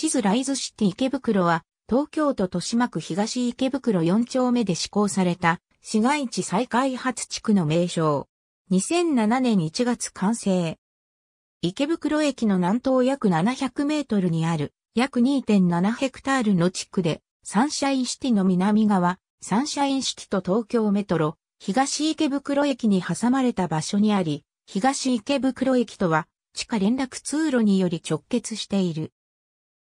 地図ライズシティ池袋は、東京都豊島区東池袋4丁目で施行された、市街地再開発地区の名称。2007年1月完成。池袋駅の南東約700メートルにある、約2.7ヘクタールの地区で、サンシャインシティの南側、サンシャインシティと東京メトロ、東池袋駅に挟まれた場所にあり、東池袋駅とは、地下連絡通路により直結している。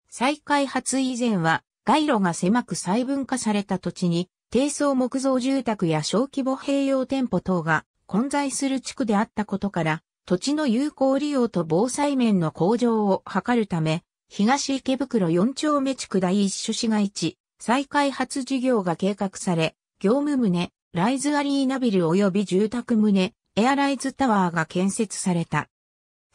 再開発以前は、街路が狭く細分化された土地に、低層木造住宅や小規模併用店舗等が混在する地区であったことから、土地の有効利用と防災面の向上を図るため、東池袋4丁目地区第一種市街地、再開発事業が計画され、業務棟、ライズアリーナビル及び住宅棟、エアライズタワーが建設された。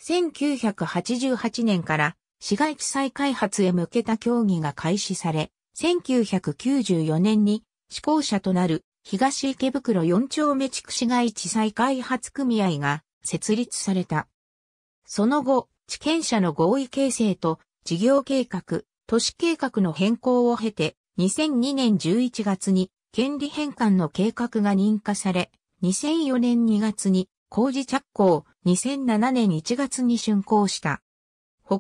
1988年から市街地再開発へ向けた協議が開始され、1994年に施行者となる東池袋4丁目地区市街地再開発組合が設立された。その後、地権者の合意形成と事業計画、都市計画の変更を経て、2002年11月に権利返還の計画が認可され、2004年2月に工事着工、2007年1月に竣工した。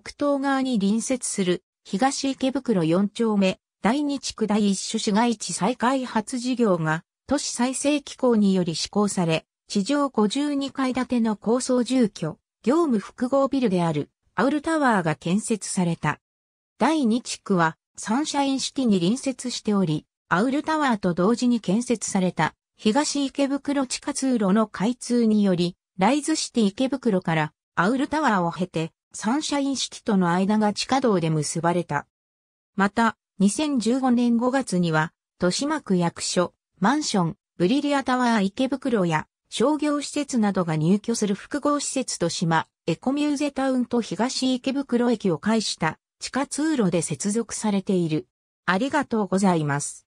北東側に隣接する東池袋4丁目第2地区第1種市街地再開発事業が都市再生機構により施行され、地上52階建ての高層住居、業務複合ビルであるアウルタワーが建設された。第2地区はサンシャインシティに隣接しており、アウルタワーと同時に建設された東池袋地下通路の開通により、ライズシティ池袋からアウルタワーを経てサンシャイン式との間が地下道で結ばれた。また、2015年5月には、豊島区役所、マンション、ブリリアタワー池袋や商業施設などが入居する複合施設と島、エコミューゼタウンと東池袋駅を介した地下通路で接続されている。ありがとうございます。